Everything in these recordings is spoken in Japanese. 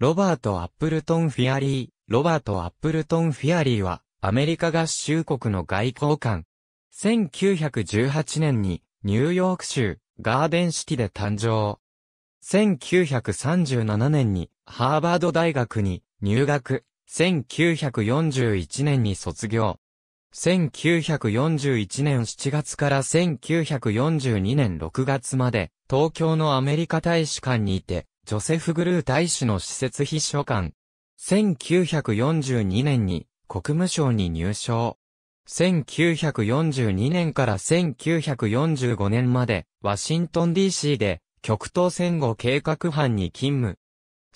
ロバート・アップルトン・フィアリー、ロバート・アップルトン・フィアリーは、アメリカ合衆国の外交官。1918年に、ニューヨーク州、ガーデンシティで誕生。1937年に、ハーバード大学に、入学。1941年に卒業。1941年7月から1942年6月まで、東京のアメリカ大使館にいて、ジョセフ・グルー大使の施設秘書官。1942年に国務省に入省。1942年から1945年まで、ワシントン DC で、極東戦後計画班に勤務。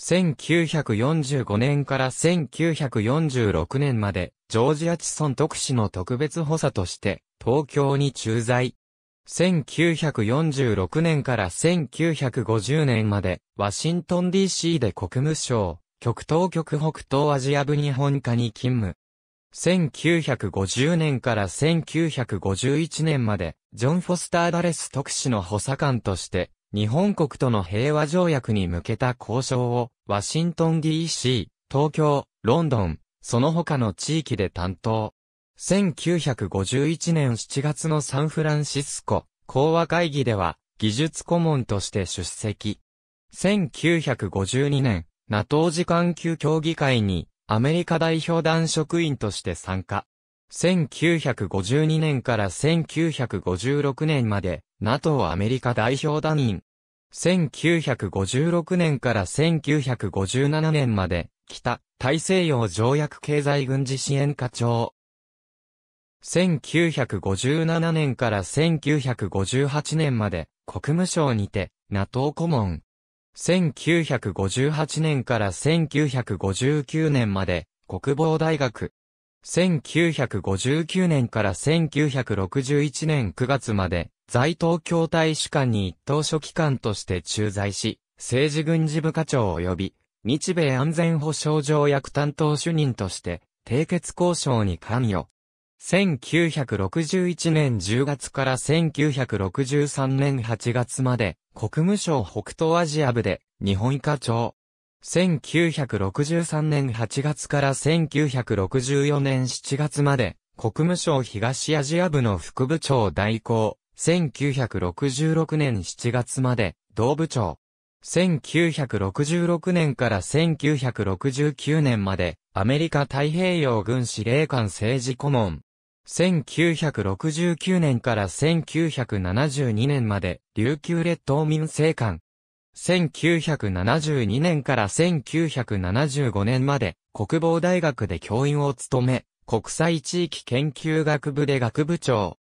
1945年から1946年まで、ジョージア・チソン特使の特別補佐として、東京に駐在。1946年から1950年まで、ワシントン DC で国務省、極東局北東アジア部日本課に勤務。1950年から1951年まで、ジョン・フォスター・ダレス特使の補佐官として、日本国との平和条約に向けた交渉を、ワシントン DC、東京、ロンドン、その他の地域で担当。1951年7月のサンフランシスコ講和会議では技術顧問として出席。1952年、NATO 時間級協議会にアメリカ代表団職員として参加。1952年から1956年まで NATO アメリカ代表団員。1956年から1957年まで北大西洋条約経済軍事支援課長。1957年から1958年まで国務省にて NATO 顧問。1958年から1959年まで国防大学。1959年から1961年9月まで在東京大使館に一等書記官として駐在し、政治軍事部課長及び日米安全保障条約担当主任として締結交渉に関与。1961年10月から1963年8月まで、国務省北東アジア部で、日本課長。1963年8月から1964年7月まで、国務省東アジア部の副部長代行。1966年7月まで、同部長。1966年から1969年まで、アメリカ太平洋軍司令官政治顧問。1969年から1972年まで、琉球列島民生館。1972年から1975年まで、国防大学で教員を務め、国際地域研究学部で学部長。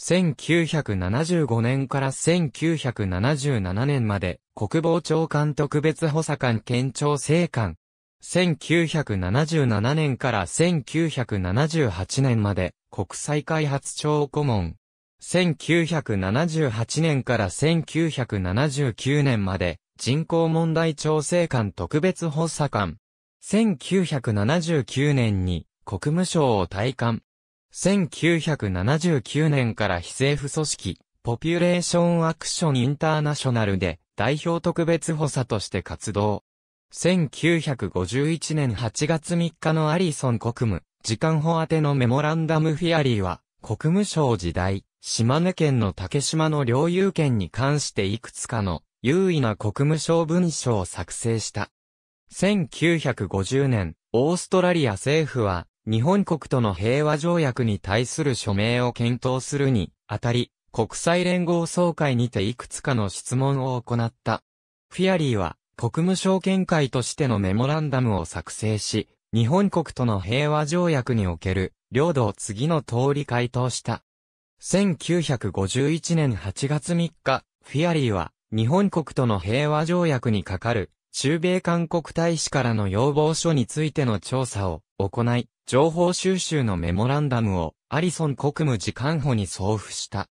1975年から1977年まで、国防長官特別補佐官県庁正官。1977年から1978年まで、国際開発庁顧問。1978年から1979年まで人口問題調整官特別補佐官。1979年に国務省を退官。1979年から非政府組織、ポピュレーションアクションインターナショナルで代表特別補佐として活動。1951年8月3日のアリソン国務時間法宛てのメモランダムフィアリーは、国務省時代、島根県の竹島の領有権に関していくつかの優位な国務省文書を作成した。1950年、オーストラリア政府は、日本国との平和条約に対する署名を検討するにあたり、国際連合総会にていくつかの質問を行った。フィアリーは、国務省見解としてのメモランダムを作成し、日本国との平和条約における領土を次の通り回答した。1951年8月3日、フィアリーは日本国との平和条約に係る中米韓国大使からの要望書についての調査を行い、情報収集のメモランダムをアリソン国務次官補に送付した。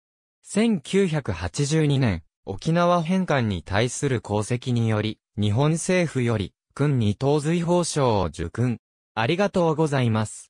1982年、沖縄返還に対する功績により、日本政府より、軍二等随法賞を受勲。ありがとうございます。